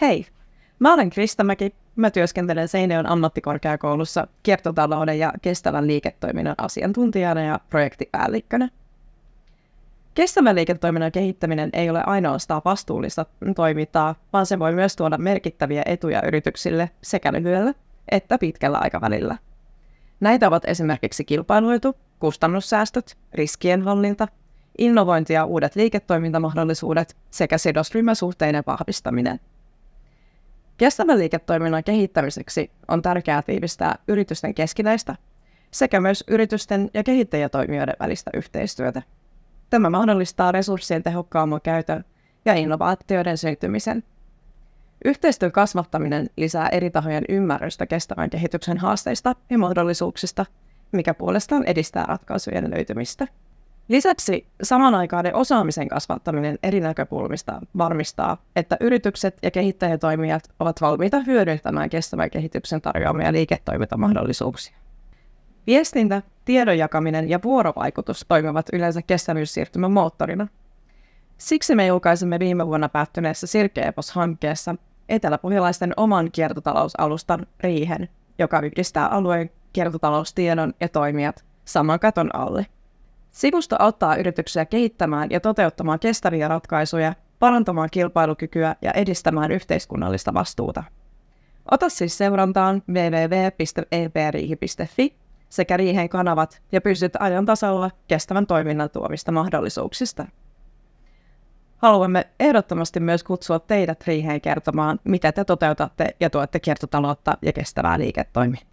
Hei, mä olen Mäki. Mä työskentelen Seineon ammattikorkeakoulussa kiertotalouden ja kestävän liiketoiminnan asiantuntijana ja projektipäällikkönä. Kestävän liiketoiminnan kehittäminen ei ole ainoastaan vastuullista toimintaa, vaan se voi myös tuoda merkittäviä etuja yrityksille sekä lyhyellä että pitkällä aikavälillä. Näitä ovat esimerkiksi kilpailuetu, kustannussäästöt, riskienhallinta, innovointi ja uudet liiketoimintamahdollisuudet sekä sidosryhmäsuhteiden vahvistaminen – Kestävän liiketoiminnan kehittämiseksi on tärkeää tiivistää yritysten keskinäistä sekä myös yritysten ja kehittäjätoimijoiden välistä yhteistyötä. Tämä mahdollistaa resurssien tehokkaamman käytön ja innovaatioiden syntymisen. Yhteistyön kasvattaminen lisää eri tahojen ymmärrystä kestävän kehityksen haasteista ja mahdollisuuksista, mikä puolestaan edistää ratkaisujen löytymistä. Lisäksi samanaikainen osaamisen kasvattaminen eri näkökulmista varmistaa, että yritykset ja kehittäjätoimijat ovat valmiita hyödyntämään kestävän kehityksen tarjoamia liiketoimintamahdollisuuksia. Viestintä, tiedon jakaminen ja vuorovaikutus toimivat yleensä kestävyyssiirtymän moottorina. Siksi me julkaisimme viime vuonna päättyneessä Sirkeepos-hankkeessa eteläpohjalaisten oman kiertotalousalustan Riihen, joka yhdistää alueen kiertotaloustiedon ja toimijat saman katon alle – Sivusto auttaa yrityksiä kehittämään ja toteuttamaan kestäviä ratkaisuja, parantamaan kilpailukykyä ja edistämään yhteiskunnallista vastuuta. Ota siis seurantaan www.epriihi.fi e sekä Riihen kanavat ja pysyt ajan tasalla kestävän toiminnan tuomista mahdollisuuksista. Haluamme ehdottomasti myös kutsua teidät Riiheen kertomaan, mitä te toteutatte ja tuette kiertotaloutta ja kestävää liiketoimintaa.